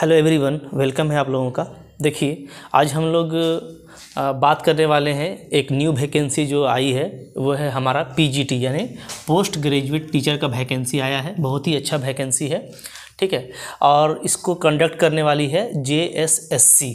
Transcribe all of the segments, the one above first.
hello everyone welcome है आप लोगों का देखिए आज हम लोग बात करने वाले हैं एक न्यू वैकेंसी जो आई है वो है हमारा पीजीटी यानी पोस्ट ग्रेजुएट टीचर का वैकेंसी आया है बहुत ही अच्छा वैकेंसी है ठीक है और इसको कंडक्ट करने वाली है जे एस एस सी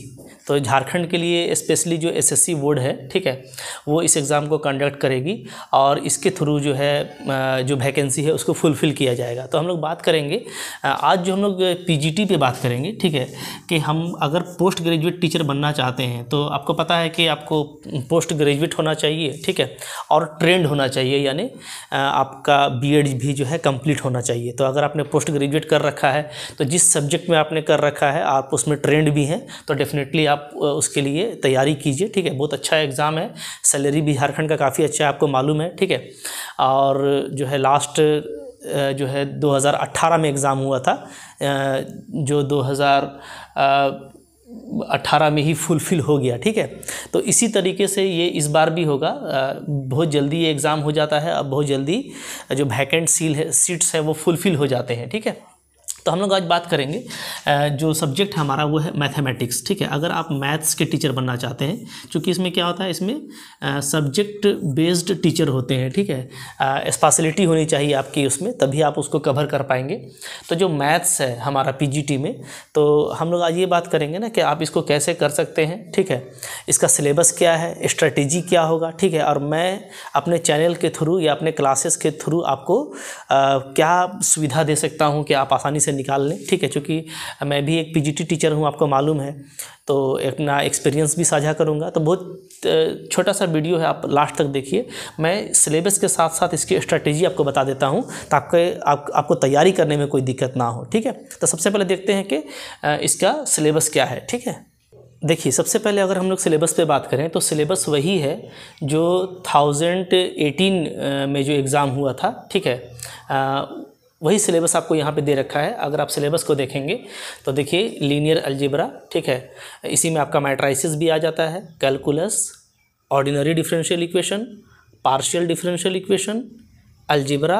तो झारखंड के लिए स्पेशली जो एसएससी बोर्ड है ठीक है वो इस एग्ज़ाम को कंडक्ट करेगी और इसके थ्रू जो है जो वैकेंसी है उसको फुलफ़िल किया जाएगा तो हम लोग बात करेंगे आज जो हम लोग पीजीटी पे बात करेंगे ठीक है कि हम अगर पोस्ट ग्रेजुएट टीचर बनना चाहते हैं तो आपको पता है कि आपको पोस्ट ग्रेजुएट होना चाहिए ठीक है और ट्रेंड होना चाहिए यानी आपका बी भी जो है कम्प्लीट होना चाहिए तो अगर आपने पोस्ट ग्रेजुएट कर रखा है तो जिस सब्जेक्ट में आपने कर रखा है आप उसमें ट्रेंड भी हैं तो डेफिनेटली आप उसके लिए तैयारी कीजिए ठीक है बहुत अच्छा एग्ज़ाम है सैलरी भी झारखंड का काफ़ी अच्छा है आपको मालूम है ठीक है और जो है लास्ट जो है 2018 में एग्ज़ाम हुआ था जो 2018 अट्ठारह में ही फुलफ़िल हो गया ठीक है तो इसी तरीके से ये इस बार भी होगा बहुत जल्दी ये एग्ज़ाम हो जाता है अब बहुत जल्दी जो वैकेंट सील है सीट्स हैं वो फुलफ़िल हो जाते हैं ठीक है तो हम लोग आज बात करेंगे जो सब्जेक्ट है हमारा वो है मैथमेटिक्स ठीक है अगर आप मैथ्स के टीचर बनना चाहते हैं क्योंकि इसमें क्या होता है इसमें सब्जेक्ट बेस्ड टीचर होते हैं ठीक है स्पेशलिटी होनी चाहिए आपकी उसमें तभी आप उसको कवर कर पाएंगे तो जो मैथ्स है हमारा पी में तो हम लोग आज ये बात करेंगे ना कि आप इसको कैसे कर सकते हैं ठीक है इसका सिलेबस क्या है स्ट्रेटेजी क्या होगा ठीक है और मैं अपने चैनल के थ्रू या अपने क्लासेस के थ्रू आपको क्या सुविधा दे सकता हूँ कि आप आसानी से से निकाल लें ठीक है चूँकि मैं भी एक पीजीटी टीचर हूँ आपको मालूम है तो अपना एक्सपीरियंस भी साझा करूँगा तो बहुत छोटा सा वीडियो है आप लास्ट तक देखिए मैं सिलेबस के साथ साथ इसकी स्ट्रैटेजी आपको बता देता हूँ ताकि आप, आपको तैयारी करने में कोई दिक्कत ना हो ठीक है तो सबसे पहले देखते हैं कि इसका सिलेबस क्या है ठीक है देखिए सबसे पहले अगर हम लोग सिलेबस पे बात करें तो सिलेबस वही है जो थाउजेंड एटीन में जो एग्ज़ाम हुआ था ठीक है वही सिलेबस आपको यहाँ पे दे रखा है अगर आप सिलेबस को देखेंगे तो देखिए लीनियर अलजेब्रा ठीक है इसी में आपका मैट्राइसिस भी आ जाता है calculus ordinary differential equation partial differential equation algebra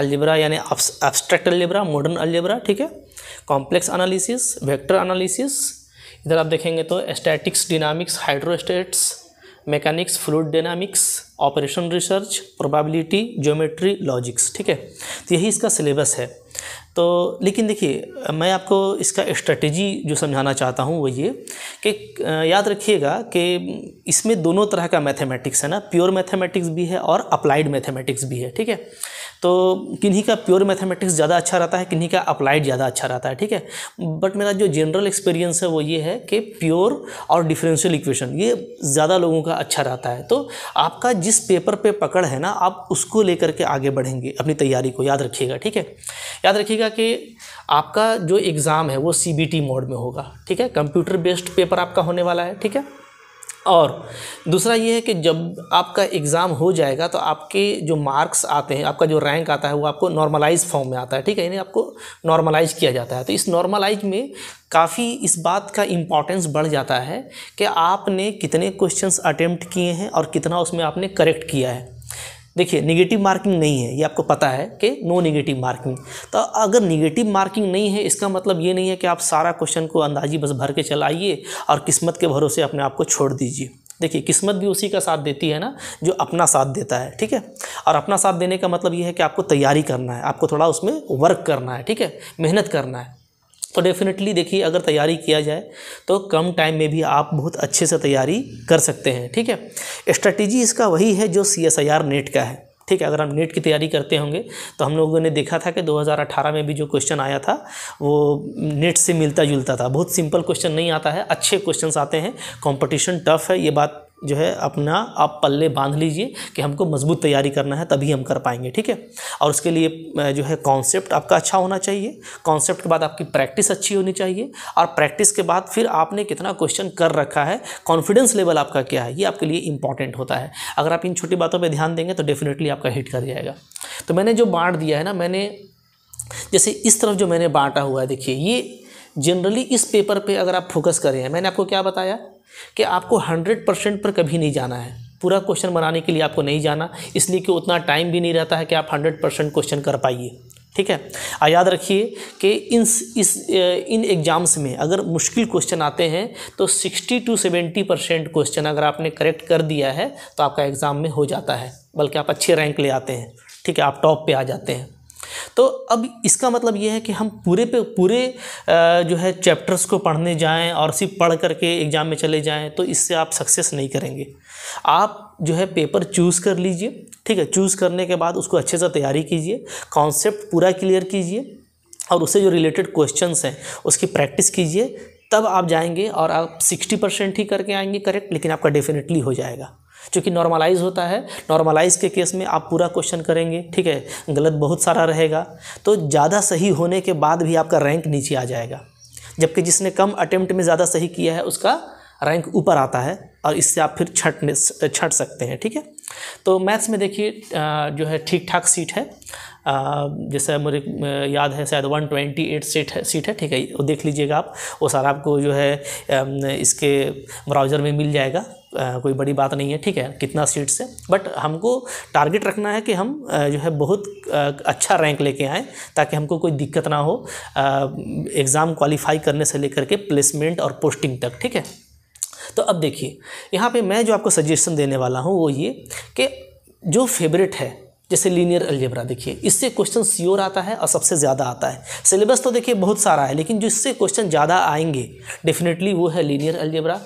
algebra यानी एब्स्ट्रैक्ट अल्जिब्रा मॉडर्न अलजेब्रा ठीक है कॉम्प्लेक्स एनालिसिस वेक्टर एनालिसिस इधर आप देखेंगे तो statics dynamics hydrostatics mechanics fluid dynamics operation research probability geometry logics ठीक है तो यही इसका सिलेबस है तो लेकिन देखिए मैं आपको इसका स्ट्रेटजी जो समझाना चाहता हूँ वो ये कि याद रखिएगा कि इसमें दोनों तरह का मैथमेटिक्स है ना प्योर मैथमेटिक्स भी है और अप्लाइड मैथमेटिक्स भी है ठीक है तो किन्हीं का प्योर मैथमेटिक्स ज़्यादा अच्छा रहता है किन्हीं का अप्लाइड ज़्यादा अच्छा रहता है ठीक है बट मेरा जो जनरल एक्सपीरियंस है वो ये है कि प्योर और डिफरेंशियल इक्वेशन ये ज़्यादा लोगों का अच्छा रहता है तो आपका जिस पेपर पे पकड़ है ना आप उसको लेकर के आगे बढ़ेंगे अपनी तैयारी को याद रखिएगा ठीक है याद रखिएगा कि आपका जो एग्ज़ाम है वो सी मोड में होगा ठीक है कंप्यूटर बेस्ड पेपर आपका होने वाला है ठीक है और दूसरा ये है कि जब आपका एग्ज़ाम हो जाएगा तो आपके जो मार्क्स आते हैं आपका जो रैंक आता है वो आपको नॉर्मलाइज फॉर्म में आता है ठीक है यानी आपको नॉर्मलाइज किया जाता है तो इस नॉर्मलाइज में काफ़ी इस बात का इम्पॉर्टेंस बढ़ जाता है कि आपने कितने क्वेश्चंस अटेम्प्ट किए हैं और कितना उसमें आपने करेक्ट किया है देखिए निगेटिव मार्किंग नहीं है ये आपको पता है कि नो निगेटिव मार्किंग तो अगर निगेटिव मार्किंग नहीं है इसका मतलब ये नहीं है कि आप सारा क्वेश्चन को अंदाजी बस भर के चलाइए और किस्मत के भरोसे अपने आप को छोड़ दीजिए देखिए किस्मत भी उसी का साथ देती है ना जो अपना साथ देता है ठीक है और अपना साथ देने का मतलब ये है कि आपको तैयारी करना है आपको थोड़ा उसमें वर्क करना है ठीक है मेहनत करना है तो डेफिनेटली देखिए अगर तैयारी किया जाए तो कम टाइम में भी आप बहुत अच्छे से तैयारी कर सकते हैं ठीक है स्ट्रेटेजी इसका वही है जो C S I R NET का है ठीक है अगर हम नेट की तैयारी करते होंगे तो हम लोगों ने देखा था कि 2018 में भी जो क्वेश्चन आया था वो नेट से मिलता जुलता था बहुत सिंपल क्वेश्चन नहीं आता है अच्छे क्वेश्चन आते हैं कॉम्पटिशन टफ है ये बात जो है अपना आप पल्ले बांध लीजिए कि हमको मजबूत तैयारी करना है तभी हम कर पाएंगे ठीक है और उसके लिए जो है कॉन्सेप्ट आपका अच्छा होना चाहिए कॉन्सेप्ट के बाद आपकी प्रैक्टिस अच्छी होनी चाहिए और प्रैक्टिस के बाद फिर आपने कितना क्वेश्चन कर रखा है कॉन्फिडेंस लेवल आपका क्या है ये आपके लिए इंपॉर्टेंट होता है अगर आप इन छोटी बातों पर ध्यान देंगे तो डेफिनेटली आपका हिट कर जाएगा तो मैंने जो बांट दिया है ना मैंने जैसे इस तरफ जो मैंने बांटा हुआ है देखिए ये जनरली इस पेपर पे अगर आप फोकस करें मैंने आपको क्या बताया कि आपको हंड्रेड परसेंट पर कभी नहीं जाना है पूरा क्वेश्चन बनाने के लिए आपको नहीं जाना इसलिए कि उतना टाइम भी नहीं रहता है कि आप हंड्रेड परसेंट क्वेश्चन कर पाइए ठीक है आ याद रखिए कि इन इस इन एग्ज़ाम्स में अगर मुश्किल क्वेश्चन आते हैं तो 60 टू 70 परसेंट क्वेश्चन अगर आपने करेक्ट कर दिया है तो आपका एग्ज़ाम में हो जाता है बल्कि आप अच्छे रैंक ले आते हैं ठीक है आप टॉप पर आ जाते हैं तो अब इसका मतलब ये है कि हम पूरे पे पूरे जो है चैप्टर्स को पढ़ने जाएं और सिर्फ पढ़ करके एग्ज़ाम में चले जाएं तो इससे आप सक्सेस नहीं करेंगे आप जो है पेपर चूज़ कर लीजिए ठीक है चूज़ करने के बाद उसको अच्छे से तैयारी कीजिए कॉन्सेप्ट पूरा क्लियर कीजिए और उससे जो रिलेटेड क्वेश्चंस हैं उसकी प्रैक्टिस कीजिए तब आप जाएंगे और आप सिक्सटी परसेंट ही करके आएंगे करेक्ट लेकिन आपका डेफिनेटली हो जाएगा चूँकि नॉर्मलाइज होता है नॉर्मलाइज के केस में आप पूरा क्वेश्चन करेंगे ठीक है गलत बहुत सारा रहेगा तो ज़्यादा सही होने के बाद भी आपका रैंक नीचे आ जाएगा जबकि जिसने कम अटेम्प्ट में ज़्यादा सही किया है उसका रैंक ऊपर आता है और इससे आप फिर छट छट सकते हैं ठीक है तो मैथ्स में देखिए जो है ठीक ठाक सीट है जैसे मुझे याद है शायद 128 सीट है सीट है ठीक है वो देख लीजिएगा आप वो सारा आपको जो है इसके ब्राउज़र में मिल जाएगा आ, कोई बड़ी बात नहीं है ठीक है कितना सीट से बट हमको टारगेट रखना है कि हम जो है बहुत अच्छा रैंक लेके आएँ ताकि हमको कोई दिक्कत ना हो एग्ज़ाम क्वालिफाई करने से लेकर के प्लेसमेंट और पोस्टिंग तक ठीक है तो अब देखिए यहाँ पे मैं जो आपको सजेशन देने वाला हूँ वो ये कि जो फेवरेट है जैसे लीनियर अल्जेब्रा देखिए इससे क्वेश्चन स्योर आता है और सबसे ज़्यादा आता है सिलेबस तो देखिए बहुत सारा है लेकिन जो इससे क्वेश्चन ज़्यादा आएंगे डेफिनेटली वो है लीनियर अल्जेब्रा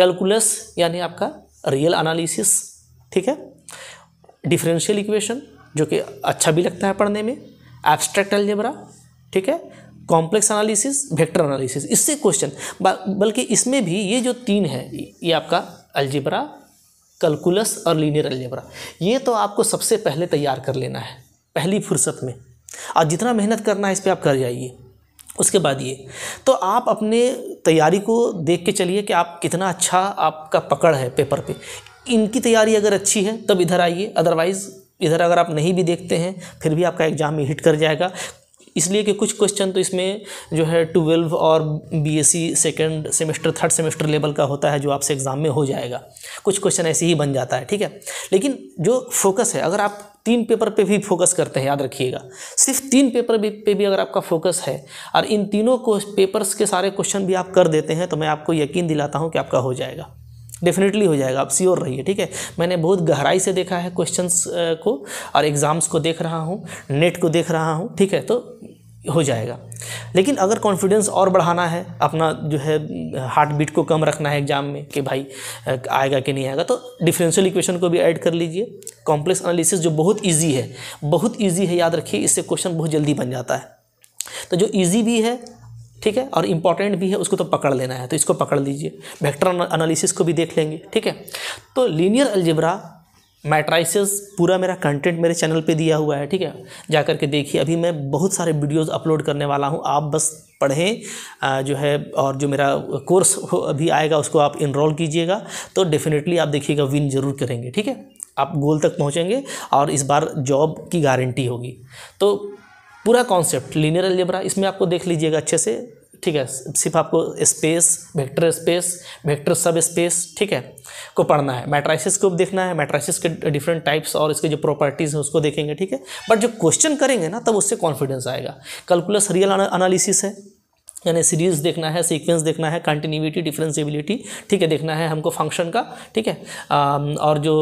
कैलकुलस यानी आपका रियल एनालिसिस ठीक है डिफरेंशियल इक्वेशन जो कि अच्छा भी लगता है पढ़ने में एब्स्ट्रैक्ट अलजेबरा ठीक है कॉम्प्लेक्स एनालिसिस वेक्टर एनालिसिस इससे क्वेश्चन बल्कि इसमें भी ये जो तीन है ये आपका अल्जिब्रा कैलकुलस और लीनियर अलजेबरा ये तो आपको सबसे पहले तैयार कर लेना है पहली फुर्सत में और जितना मेहनत करना है इस पर आप कर जाइए उसके बाद ये तो आप अपने तैयारी को देख के चलिए कि आप कितना अच्छा आपका पकड़ है पेपर पे इनकी तैयारी अगर अच्छी है तब इधर आइए अदरवाइज़ इधर अगर आप नहीं भी देखते हैं फिर भी आपका एग्ज़ाम में हिट कर जाएगा इसलिए कि कुछ क्वेश्चन तो इसमें जो है ट्वेल्व और B Sc second semester third semester level का होता है जो आपसे एग्ज़ाम में हो जाएगा कुछ क्वेश्चन ऐसे ही बन जाता है ठीक है लेकिन जो फोकस है अगर आप तीन पेपर पे भी फोकस करते हैं याद रखिएगा सिर्फ तीन पेपर भी पे भी अगर आपका फोकस है और इन तीनों को पेपर्स के सारे क्वेश्चन भी आप कर देते हैं तो मैं आपको यकीन दिलाता हूँ कि आपका हो जाएगा डेफिनेटली हो जाएगा आप श्योर रहिए ठीक है मैंने बहुत गहराई से देखा है क्वेश्चंस को और एग्ज़ाम्स को देख रहा हूँ नेट को देख रहा हूँ ठीक है तो हो जाएगा लेकिन अगर कॉन्फिडेंस और बढ़ाना है अपना जो है हार्ट बीट को कम रखना है एग्जाम में कि भाई आएगा कि नहीं आएगा तो डिफरेंशियल इक्वेशन को भी ऐड कर लीजिए कॉम्प्लेक्स एनालिसिस जो बहुत इजी है बहुत इजी है याद रखिए इससे क्वेश्चन बहुत जल्दी बन जाता है तो जो ईजी भी है ठीक है और इंपॉर्टेंट भी है उसको तो पकड़ लेना है तो इसको पकड़ लीजिए वेक्टर एनालिसिस को भी देख लेंगे ठीक है तो लीनियर अल्जिब्रा मैट्राइसिस पूरा मेरा कंटेंट मेरे चैनल पे दिया हुआ है ठीक है जा करके के देखिए अभी मैं बहुत सारे वीडियोस अपलोड करने वाला हूँ आप बस पढ़ें जो है और जो मेरा कोर्स अभी आएगा उसको आप इनरोल कीजिएगा तो डेफिनेटली आप देखिएगा विन जरूर करेंगे ठीक है आप गोल तक पहुँचेंगे और इस बार जॉब की गारंटी होगी तो पूरा कॉन्सेप्ट लीनियर अलजेब्रा इसमें आपको देख लीजिएगा अच्छे से ठीक है सिर्फ आपको space vector space vector subspace ठीक है को पढ़ना है मैट्राइसिस को देखना है मैट्राइसिस के डिफरेंट टाइप्स और इसके जो प्रॉपर्टीज़ हैं उसको देखेंगे ठीक है बट जो क्वेश्चन करेंगे ना तब उससे कॉन्फिडेंस आएगा कैलकुलस रियल अनालिसिस है यानी सीरीज देखना है सीक्वेंस देखना है कंटिन्यूटी डिफ्रेंसीबिलिटी ठीक है देखना है हमको फंक्शन का ठीक है और जो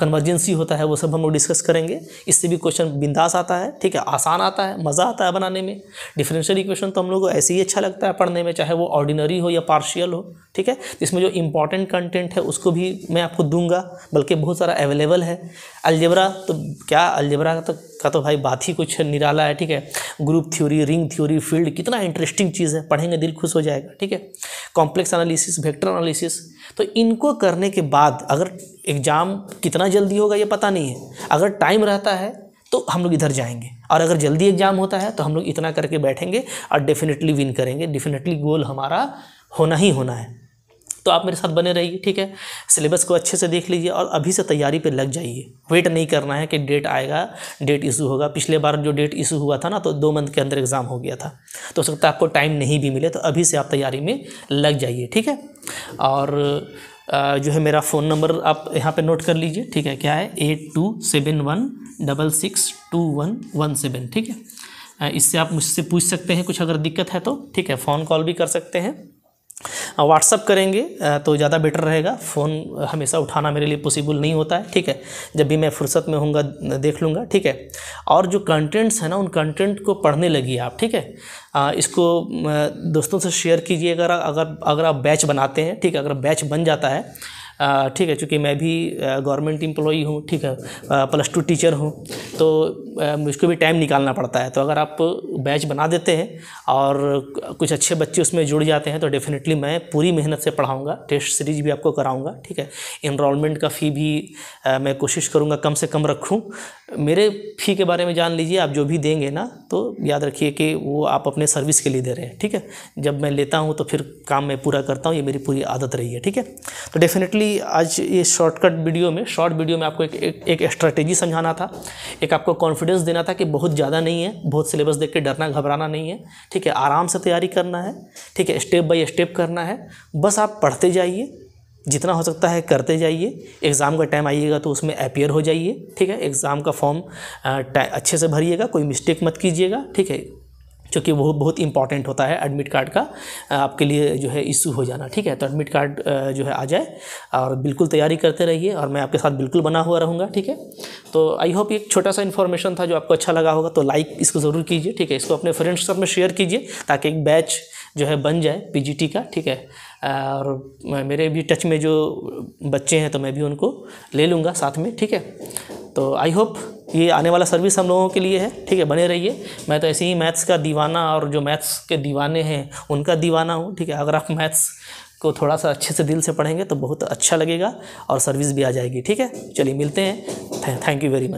कन्वर्जेंसी होता है वो सब हम लोग डिस्कस करेंगे इससे भी क्वेश्चन बिंदास आता है ठीक है आसान आता है मज़ा आता है बनाने में डिफरेंशियल इक्वेशन तो हम लोग को ऐसे ही अच्छा लगता है पढ़ने में चाहे वो ऑर्डिनरी हो या पार्शियल हो ठीक है इसमें जो इंपॉर्टेंट कंटेंट है उसको भी मैं आपको दूंगा बल्कि बहुत सारा अवेलेबल है अलजबरा तो क्या अलजबरा तो का तो भाई बात ही कुछ निराला है ठीक है group theory ring theory field कितना इंटरेस्टिंग चीज़ है पढ़ेंगे दिल खुश हो जाएगा ठीक है कॉम्प्लेक्स एनालिसिस वेक्टर एनालिसिस तो इनको करने के बाद अगर एग्ज़ाम कितना जल्दी होगा ये पता नहीं है अगर टाइम रहता है तो हम लोग इधर जाएंगे और अगर जल्दी एग्ज़ाम होता है तो हम लोग इतना करके बैठेंगे और डेफिनेटली विन करेंगे डेफिनेटली गोल हमारा होना ही होना है तो आप मेरे साथ बने रहिए ठीक है सिलेबस को अच्छे से देख लीजिए और अभी से तैयारी पे लग जाइए वेट नहीं करना है कि डेट आएगा डेट इशू होगा पिछले बार जो डेट इशू हुआ था ना तो दो मंथ के अंदर एग्ज़ाम हो गया था तो हो सकता है आपको टाइम नहीं भी मिले तो अभी से आप तैयारी में लग जाइए ठीक है और जो है मेरा फ़ोन नंबर आप यहाँ पे नोट कर लीजिए ठीक है क्या है eight two seven one double six two one one seven ठीक है इससे आप मुझसे पूछ सकते हैं कुछ अगर दिक्कत है तो ठीक है फ़ोन कॉल भी कर सकते हैं व्हाट्सअप करेंगे तो ज़्यादा बेटर रहेगा फ़ोन हमेशा उठाना मेरे लिए पॉसिबल नहीं होता है ठीक है जब भी मैं फुर्सत में हूँगा देख लूँगा ठीक है और जो कंटेंट्स हैं ना उन कंटेंट को पढ़ने लगी आप ठीक है इसको दोस्तों से शेयर कीजिए अगर अगर अगर आप बैच बनाते हैं ठीक है अगर बैच बन जाता है ठीक है चूँकि मैं भी गवर्नमेंट एम्प्लॉई हूँ ठीक है प्लस टू टीचर हूँ तो मुझको भी टाइम निकालना पड़ता है तो अगर आप बैच बना देते हैं और कुछ अच्छे बच्चे उसमें जुड़ जाते हैं तो डेफिनेटली मैं पूरी मेहनत से पढ़ाऊँगा टेस्ट सीरीज भी आपको कराऊँगा ठीक है इनरोलमेंट का फ़ी भी मैं कोशिश करूँगा कम से कम रखूँ मेरे फ़ी के बारे में जान लीजिए आप जो भी देंगे ना तो याद रखिए कि वो आप अपने सर्विस के लिए दे रहे हैं ठीक है जब मैं लेता हूँ तो फिर काम मैं पूरा करता हूँ ये मेरी पूरी आदत रही है ठीक है तो डेफिनेटली बेसिकली आज ये शॉर्टकट वीडियो में शॉर्ट वीडियो में आपको एक एक, स्ट्रेटेजी समझाना था एक आपको कॉन्फिडेंस देना था कि बहुत ज़्यादा नहीं है बहुत सिलेबस देख के डरना घबराना नहीं है ठीक है आराम से तैयारी करना है ठीक है स्टेप बाय स्टेप करना है बस आप पढ़ते जाइए जितना हो सकता है करते जाइए एग्ज़ाम का टाइम आइएगा तो उसमें अपेयर हो जाइए ठीक है एग्ज़ाम का फॉर्म अच्छे से भरिएगा कोई मिस्टेक मत कीजिएगा ठीक है क्योंकि वो बहुत इंपॉर्टेंट होता है एडमिट कार्ड का आपके लिए जो है इशू हो जाना ठीक है तो एडमिट कार्ड जो है आ जाए और बिल्कुल तैयारी करते रहिए और मैं आपके साथ बिल्कुल बना हुआ रहूँगा ठीक है तो आई होप एक छोटा सा इन्फॉर्मेशन था जो आपको अच्छा लगा होगा तो लाइक इसको ज़रूर कीजिए ठीक है इसको अपने फ्रेंड्स सब में शेयर कीजिए ताकि एक बैच जो है बन जाए पी का ठीक है और मेरे भी टच में जो बच्चे हैं तो मैं भी उनको ले लूँगा साथ में ठीक है तो आई होप ये आने वाला सर्विस हम लोगों के लिए है ठीक है बने रहिए मैं तो ऐसे ही मैथ्स का दीवाना और जो मैथ्स के दीवाने हैं उनका दीवाना हूँ ठीक है अगर आप मैथ्स को थोड़ा सा अच्छे से दिल से पढ़ेंगे तो बहुत अच्छा लगेगा और सर्विस भी आ जाएगी ठीक है चलिए मिलते हैं थैंक यू वेरी मच